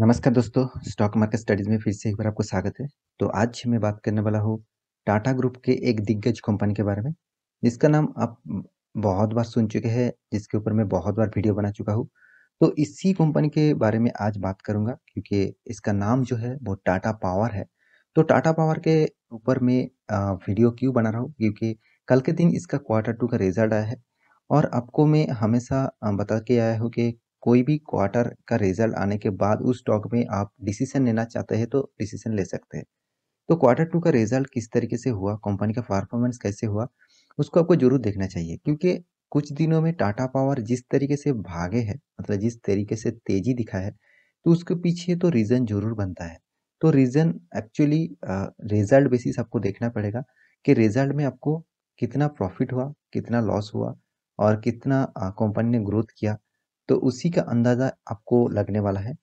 नमस्कार दोस्तों stock market studies में फिर से एक बार आपको स्वागत है तो आज मैं बात करने वाला हूँ टाटा ग्रुप के एक दिग्गज कंपनी के बारे में जिसका नाम आप बहुत बार सुन चुके हैं जिसके ऊपर मैं बहुत बार वीडियो बना चुका हूँ तो इसी कंपनी के बारे में आज बात करूंगा क्योंकि इसका नाम जो है वो टाटा पावर है तो टाटा पावर के ऊपर मैं वीडियो क्यों बना रहा हूँ क्योंकि कल के दिन इसका क्वार्टर टू का रिजल्ट आया है और आपको मैं हमेशा बता के आया हूँ कि कोई भी क्वार्टर का रिजल्ट आने के बाद उस स्टॉक में आप डिसीजन लेना चाहते हैं तो डिसीजन ले सकते हैं तो क्वार्टर टू का रिजल्ट किस तरीके से हुआ कंपनी का परफॉर्मेंस कैसे हुआ उसको आपको जरूर देखना चाहिए क्योंकि कुछ दिनों में टाटा पावर जिस तरीके से भागे है मतलब जिस तरीके से तेजी दिखा है तो उसके पीछे तो रीज़न जरूर बनता है तो रीज़न एक्चुअली रिजल्ट बेसिस आपको देखना पड़ेगा कि रिजल्ट में आपको कितना प्रॉफिट हुआ कितना लॉस हुआ और कितना कंपनी ने ग्रोथ किया तो उसी का अंदाज़ा आपको लगने वाला है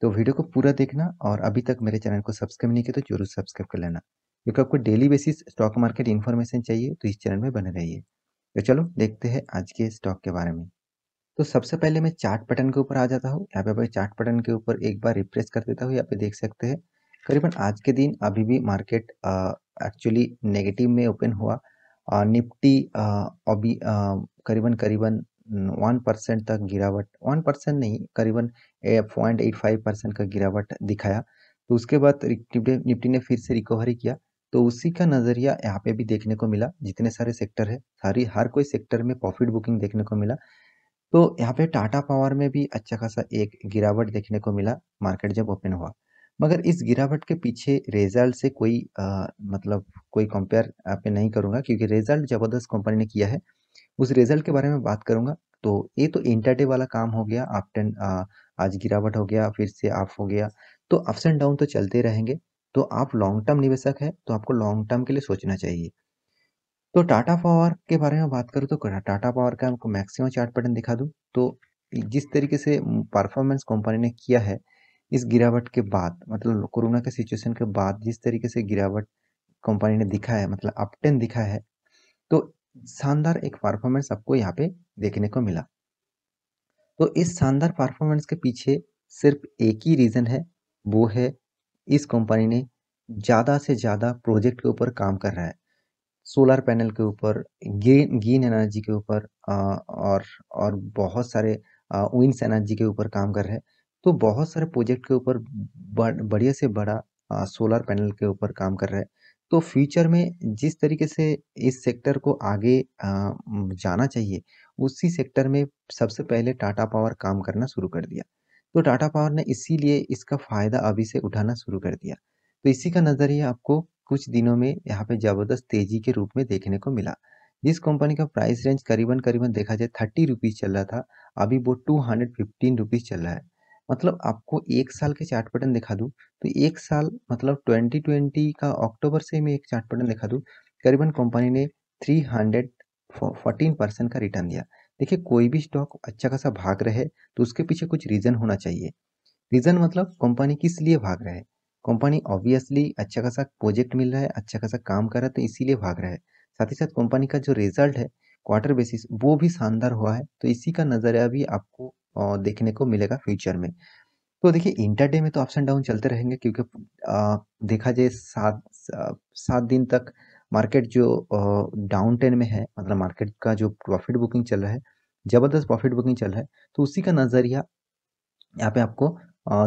तो वीडियो को पूरा देखना और अभी तक मेरे चैनल को सब्सक्राइब नहीं किया तो जरूर सब्सक्राइब कर लेना क्योंकि आपको daily basis stock market information चाहिए तो इस चैनल में बने रहिए तो चलो देखते हैं आज के स्टॉक के बारे में तो सबसे पहले मैं चार्ट पैटर्न के ऊपर आ जाता हूँ यहाँ पे भाई चार्ट पैटर्न के ऊपर एक बार रिप्रेस कर देता हूँ यहाँ पे देख सकते हैं करीबन आज के दिन अभी भी मार्केट एक्चुअली नेगेटिव में ओपन हुआ आ, निफ्टी अभी करीबन करीबन वन परसेंट तक गिरावट वन परसेंट नहीं करीबन पॉइंट एट फाइव परसेंट का गिरावट दिखाया तो उसके बाद निफ्टी ने फिर से रिकवरी किया तो उसी का नज़रिया यहाँ पे भी देखने को मिला जितने सारे सेक्टर है सारी हर कोई सेक्टर में प्रॉफिट बुकिंग देखने को मिला तो यहाँ पे टाटा पावर में भी अच्छा खासा एक गिरावट देखने को मिला मार्केट जब ओपन हुआ मगर इस गिरावट के पीछे रिजल्ट से कोई आ, मतलब कोई कंपेयर यहाँ पे नहीं करूँगा क्योंकि रिजल्ट ज़बरदस्त कंपनी ने किया है उस रिजल्ट के बारे में बात करूंगा तो ये तो इंटरडे वाला काम हो गया टेन आज गिरावट हो गया फिर से आप हो गया तो अप्स एंड डाउन तो चलते रहेंगे तो आप लॉन्ग टर्म निवेशक है तो आपको लॉन्ग टर्म के लिए सोचना चाहिए तो टाटा पावर के बारे में बात करूँ तो टाटा पावर का आपको मैक्सिमम चार्ट पैटर्न दिखा दूँ तो जिस तरीके से परफॉर्मेंस कंपनी ने किया है इस गिरावट के बाद मतलब कोरोना के सिचुएशन के बाद जिस तरीके से गिरावट कंपनी ने दिखा है मतलब अपटेन दिखा है तो शानदार एक परफॉर्मेंस आपको यहाँ पे देखने को मिला तो इस शानदार परफॉर्मेंस के पीछे सिर्फ एक ही रीज़न है वो है इस कंपनी ने ज़्यादा से ज़्यादा प्रोजेक्ट के ऊपर काम कर रहा है सोलर पैनल के ऊपर ग्रीन ग्रीन एनर्जी के ऊपर और और बहुत सारे विंड्स एनर्जी के ऊपर काम कर रहे हैं तो बहुत सारे प्रोजेक्ट के ऊपर बढ़िया से बड़ा सोलर पैनल के ऊपर काम कर रहे हैं तो फ्यूचर में जिस तरीके से इस सेक्टर को आगे जाना चाहिए उसी सेक्टर में सबसे पहले टाटा पावर काम करना शुरू कर दिया तो टाटा पावर ने इसीलिए इसका फायदा अभी से उठाना शुरू कर दिया तो इसी का नज़रिया आपको कुछ दिनों में यहाँ पे ज़बरदस्त तेजी के रूप में देखने को मिला जिस कंपनी का प्राइस रेंज करीबन करीबन देखा जाए थर्टी रुपीज़ चल रहा था अभी वो टू हंड्रेड फिफ्टीन रुपीज़ चल रहा है मतलब आपको एक साल के चार्ट पैटर्न दिखा दूँ तो एक साल मतलब ट्वेंटी ट्वेंटी का अक्टूबर से मैं एक चार्ट पैटर्न दिखा दूँ करीबन कंपनी ने थ्री हंड्रेड फोर्टीन परसेंट का रिटर्न दिया देखिए कोई भी स्टॉक अच्छा खासा भाग रहे तो उसके पीछे कुछ रीज़न होना चाहिए रीज़न मतलब कंपनी किस लिए भाग रहे कंपनी ऑब्वियसली अच्छा खासा प्रोजेक्ट मिल रहा है अच्छा खासा काम कर रहा है तो इसीलिए भाग रहा है साथ ही साथ कंपनी का जो रिजल्ट है क्वार्टर बेसिस वो भी शानदार हुआ है तो इसी का नज़रिया भी आपको देखने को मिलेगा फ्यूचर में तो देखिए इंटरडे में तो अप्स एंड डाउन चलते रहेंगे क्योंकि देखा जाए सात सात दिन तक मार्केट जो डाउन टेन में है मतलब मार्केट का जो प्रॉफिट बुकिंग चल रहा है ज़बरदस्त प्रॉफिट बुकिंग चल रहा है तो उसी का नज़रिया यहाँ पे आपको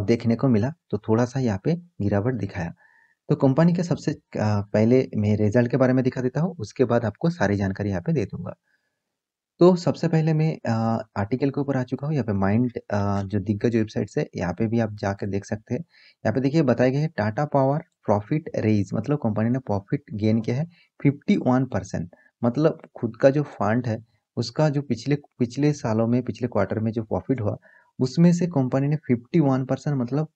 देखने को मिला तो थोड़ा सा यहाँ पे गिरावट दिखाया तो कंपनी के सबसे पहले मैं रिजल्ट के बारे में दिखा देता हूँ उसके बाद आपको सारी जानकारी यहाँ पे दे दूंगा तो सबसे पहले मैं आर्टिकल के ऊपर आ चुका हूँ, यहाँ पे माइंड जो दिग्गज वेबसाइट है, यहाँ पे भी आप जाकर देख सकते हैं। यहाँ पे देखिए बताया गया है टाटा पावर प्रॉफिट रेज़ मतलब कंपनी ने प्रॉफिट गेन किया है 51% मतलब खुद का जो फंड है, उसका जो पिछले पिछले सालों में, पिछले क्वार्टर में जो प्रॉफिट हुआ, उसमें से कंपनी ने फिफ्टी मतलब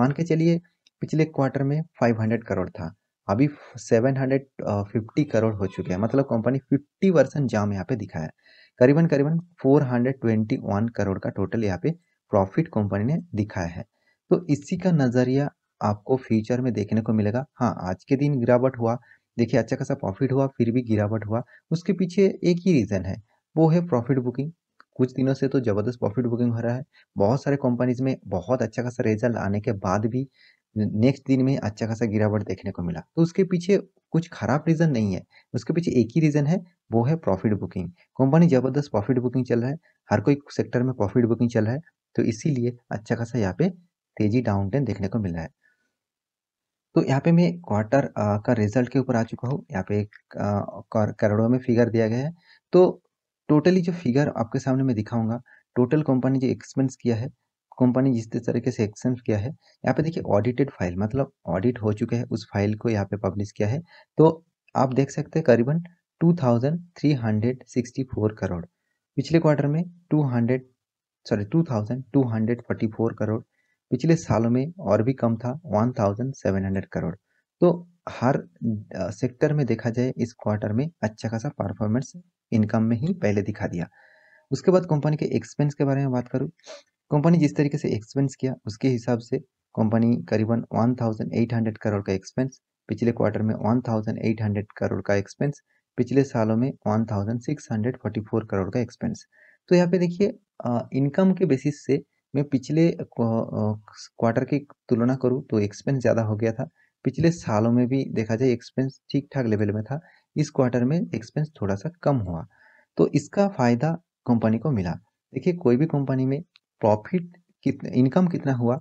मान के चलिए पिछले क्वार्टर में फाइव करोड़ था। अभी 750 करोड़ हो चुके हैं मतलब कंपनी 50 परसेंट जाम यहाँ पे दिखाया है करीबन करीबन 421 करोड़ का टोटल यहाँ पे प्रॉफिट कंपनी ने दिखाया है तो इसी का नज़रिया आपको फ्यूचर में देखने को मिलेगा हाँ आज के दिन गिरावट हुआ देखिए अच्छा खासा प्रॉफिट हुआ फिर भी गिरावट हुआ उसके पीछे एक ही रीज़न है वो है प्रॉफिट बुकिंग कुछ दिनों से तो ज़बरदस्त प्रॉफिट बुकिंग हो रहा है बहुत सारे कंपनीज में बहुत अच्छा खासा रिजल्ट आने के बाद भी नेक्स्ट दिन में अच्छा खासा गिरावट देखने को मिला तो उसके पीछे कुछ खराब रीज़न नहीं है उसके पीछे एक ही रीज़न है वो है प्रॉफिट बुकिंग कंपनी ज़बरदस्त प्रॉफिट बुकिंग चल रहा है हर कोई सेक्टर में प्रॉफिट बुकिंग चल रहा है तो इसीलिए अच्छा खासा यहाँ पे तेज़ी डाउन टेन देखने को मिल रहा है तो यहाँ पे मैं क्वार्टर का रिजल्ट के ऊपर आ चुका हूँ यहाँ पे करोड़ों में फिगर दिया गया है तो टोटली जो फिगर आपके सामने मैं दिखाऊंगा टोटल कंपनी जो एक्सपेंस किया है कंपनी जिस तरीके से एक्शन किया है यहाँ पे देखिए ऑडिटेड फाइल मतलब ऑडिट हो चुके हैं उस फाइल को यहाँ पे पब्लिश किया है तो आप देख सकते हैं करीबन 2,364 करोड़ पिछले क्वार्टर में 200 सॉरी 2,244 करोड़ पिछले सालों में और भी कम था 1,700 करोड़ तो हर सेक्टर में देखा जाए इस क्वार्टर में अच्छा खासा परफॉर्मेंस इनकम में ही पहले दिखा दिया उसके बाद कंपनी के एक्सपेंस के बारे में बात करूं कंपनी जिस तरीके से एक्सपेंस किया उसके हिसाब से कंपनी करीबन 1800 करोड़ का एक्सपेंस पिछले क्वार्टर में 1800 करोड़ का एक्सपेंस पिछले सालों में 1644 करोड़ का एक्सपेंस तो यहाँ पे देखिए इनकम के बेसिस से मैं पिछले क्वार्टर की तुलना करूँ तो एक्सपेंस ज़्यादा हो गया था पिछले सालों में भी देखा जाए एक्सपेंस ठीक ठाक लेवल में था इस क्वार्टर में एक्सपेंस थोड़ा सा कम हुआ तो इसका फ़ायदा कंपनी को मिला देखिए कोई भी कंपनी में प्रॉफिट कितना इनकम कितना हुआ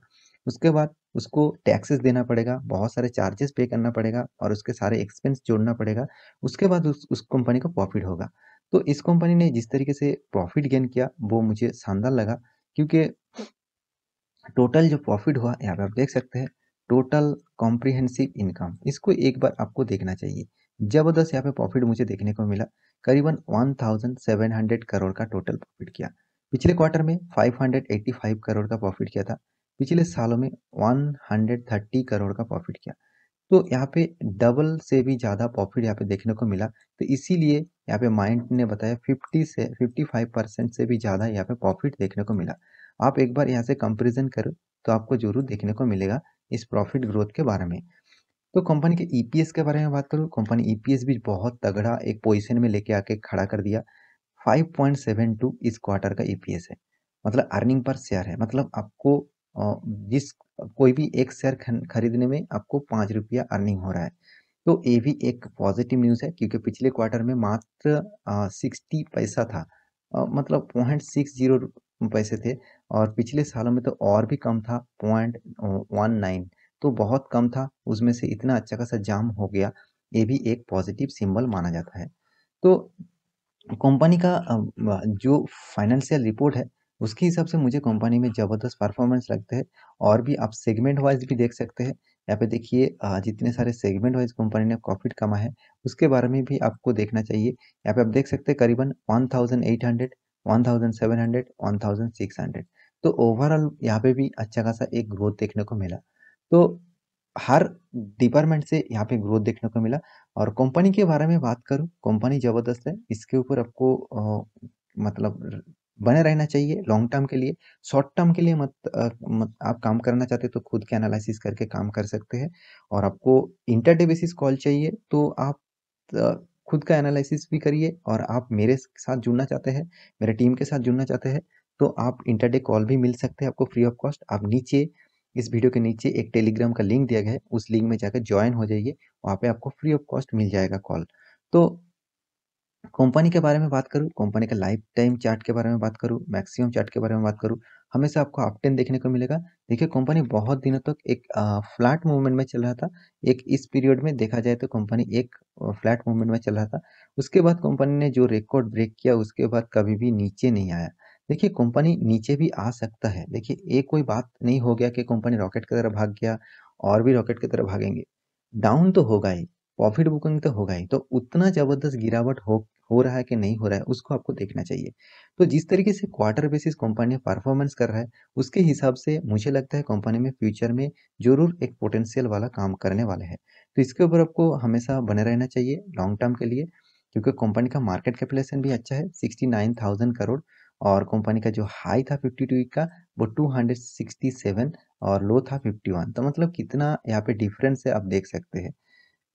उसके बाद उसको टैक्सेस देना पड़ेगा बहुत सारे चार्जेस पे करना पड़ेगा और उसके सारे एक्सपेंस जोड़ना पड़ेगा उसके बाद उस उस कंपनी का प्रॉफिट होगा तो इस कंपनी ने जिस तरीके से प्रॉफिट गेन किया वो मुझे शानदार लगा क्योंकि टोटल जो प्रॉफिट हुआ यहाँ पर आप देख सकते हैं टोटल कॉम्प्रिहेंसिव इनकम इसको एक बार आपको देखना चाहिए ज़बरदस्त यहाँ पे प्रॉफिट मुझे देखने को मिला करीबन हंड्रेड करोड़ का टोटल प्रॉफिट किया पिछले क्वार्टर में 585 करोड़ का प्रॉफिट किया था पिछले सालों में 130 करोड़ का प्रॉफिट किया तो यहाँ पे डबल से भी ज़्यादा प्रॉफिट यहाँ पे देखने को मिला तो इसीलिए यहाँ पे माइंड ने बताया 50 से 55 परसेंट से भी ज़्यादा यहाँ पे प्रॉफिट देखने को मिला आप एक बार यहाँ से कंपेरिजन करो तो आपको जरूर देखने को मिलेगा इस प्रॉफिट ग्रोथ के बारे में तो कंपनी के ईपीएस e के बारे में बात करूँ कंपनी ईपीएस e भी बहुत तगड़ा एक पोजिशन में लेके आके खड़ा कर दिया 5.72 इस क्वार्टर का ईपीएस e है मतलब अर्निंग पर शेयर है मतलब आपको जिस कोई भी एक शेयर खरीदने में आपको पाँच रुपया अर्निंग हो रहा है तो ये भी एक पॉजिटिव न्यूज़ है क्योंकि पिछले क्वार्टर में मात्र सिक्सटी पैसा था आ, मतलब पॉइंट सिक्स जीरो पैसे थे और पिछले सालों में तो और भी कम था पॉइंट वन नाइन तो बहुत कम था उसमें से इतना अच्छा खासा जाम हो गया ये भी एक पॉजिटिव सिंबल माना जाता है तो कंपनी का जो फाइनेंशियल रिपोर्ट है उसके हिसाब से मुझे कंपनी में ज़बरदस्त परफॉर्मेंस लगते हैं और भी आप सेगमेंट वाइज भी देख सकते हैं यहाँ पे देखिए जितने सारे सेगमेंट वाइज कंपनी ने प्रॉफिट कमा है उसके बारे में भी आपको देखना चाहिए यहाँ पे आप देख सकते हैं करीबन 1800, 1700, 1600 तो ओवरऑल यहाँ पे भी अच्छा खासा एक ग्रोथ देखने को मिला तो हर डिपार्टमेंट से यहाँ पे ग्रोथ देखने को मिला और कंपनी के बारे में बात करूँ कंपनी ज़बरदस्त है इसके ऊपर आपको आ, मतलब बने रहना चाहिए लॉन्ग टर्म के लिए शॉर्ट टर्म के लिए मत, आ, मत आप काम करना चाहते तो खुद के एनालिसिस करके काम कर सकते हैं और आपको इंटरडे बेसिस कॉल चाहिए तो आप आ, खुद का एनालिसिस भी करिए और आप मेरे साथ जुड़ना चाहते हैं मेरे टीम के साथ जुड़ना चाहते हैं तो आप इंटरडे कॉल भी मिल सकते हैं आपको फ्री ऑफ कॉस्ट आप नीचे इस वीडियो के नीचे एक टेलीग्राम का लिंक दिया गया है उस लिंक में जाकर ज्वाइन हो जाइए वहाँ पे आपको फ्री ऑफ कॉस्ट मिल जाएगा कॉल तो कंपनी के बारे में बात करूँ कंपनी का लाइफ टाइम चार्ट के बारे में बात करूँ मैक्सिमम चार्ट के बारे में बात करूँ हमेशा आपको अपटेन देखने को मिलेगा देखिए कंपनी बहुत दिनों तक एक फ्लैट मूवमेंट में चल रहा था एक इस पीरियड में देखा जाए तो कंपनी एक फ्लैट मूवमेंट में चल रहा था उसके बाद कंपनी ने जो रिकॉर्ड ब्रेक किया उसके बाद कभी भी नीचे नहीं आया देखिए कंपनी नीचे भी आ सकता है देखिए ये कोई बात नहीं हो गया कि कंपनी रॉकेट की तरह भाग गया और भी रॉकेट की तरह भागेंगे डाउन तो होगा ही प्रॉफिट बुकिंग तो होगा ही तो उतना ज़बरदस्त गिरावट हो हो रहा है कि नहीं हो रहा है उसको आपको देखना चाहिए तो जिस तरीके से क्वार्टर बेसिस कंपनी परफॉर्मेंस कर रहा है उसके हिसाब से मुझे लगता है कंपनी में फ्यूचर में जरूर एक पोटेंशियल वाला काम करने वाले है तो इसके ऊपर आपको हमेशा बने रहना चाहिए लॉन्ग टर्म के लिए क्योंकि कंपनी का मार्केट कैपिटलेशन भी अच्छा है सिक्सटी नाइन थाउजेंड करोड़ और कंपनी का जो हाई था फिफ्टी टू का वो टू हंड्रेड सिक्सटी सेवन और लो था फिफ्टी वन तो मतलब कितना यहाँ पे डिफरेंस है आप देख सकते हैं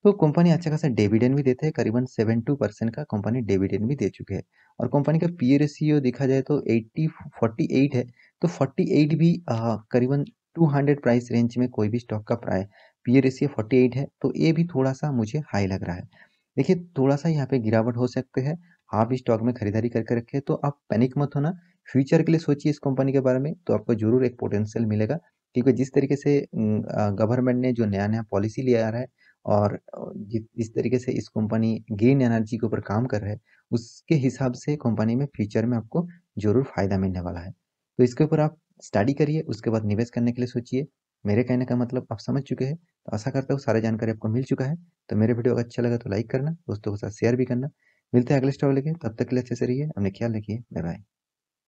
तो कंपनी अच्छा खासा डिविडेंड भी देते हैं करीबन सेवन टू परसेंट का कंपनी डिविडेंड भी दे चुके हैं और कंपनी का पी रेशियो देखा जाए तो एट्टी फोर्टी एट है तो फोर्टी एट भी करीबन टू हंड्रेड प्राइस रेंज में कोई भी स्टॉक का प्राय पी रेशियो फोर्टी एट है तो ये भी थोड़ा सा मुझे हाई लग रहा है देखिए थोड़ा सा यहाँ पे गिरावट हो सकते हैं आप स्टॉक में खरीदारी करके रखे तो आप पैनिक मत होना फ्यूचर के लिए सोचिए इस कंपनी के बारे में तो आपको जरूर एक पोटेंशियल मिलेगा क्योंकि जिस तरीके से गवर्नमेंट ने जो नया नया पॉलिसी लिया आ रहा है और जिस तरीके से इस कंपनी ग्रीन एनर्जी के ऊपर काम कर रहा है उसके हिसाब से कंपनी में फ्यूचर में आपको जरूर फ़ायदा मिलने वाला है तो इसके ऊपर आप स्टडी करिए उसके बाद निवेश करने के लिए सोचिए मेरे कहने का मतलब आप समझ चुके हैं तो आशा करता हूँ सारी जानकारी आपको मिल चुका है तो मेरे वीडियो अगर अच्छा लगा तो लाइक करना दोस्तों के साथ शेयर भी करना मिलते हैं अगले स्टॉप लेके तब तक के लिए अच्छे से रहिए अपने ख्याल रखिए बाय बाय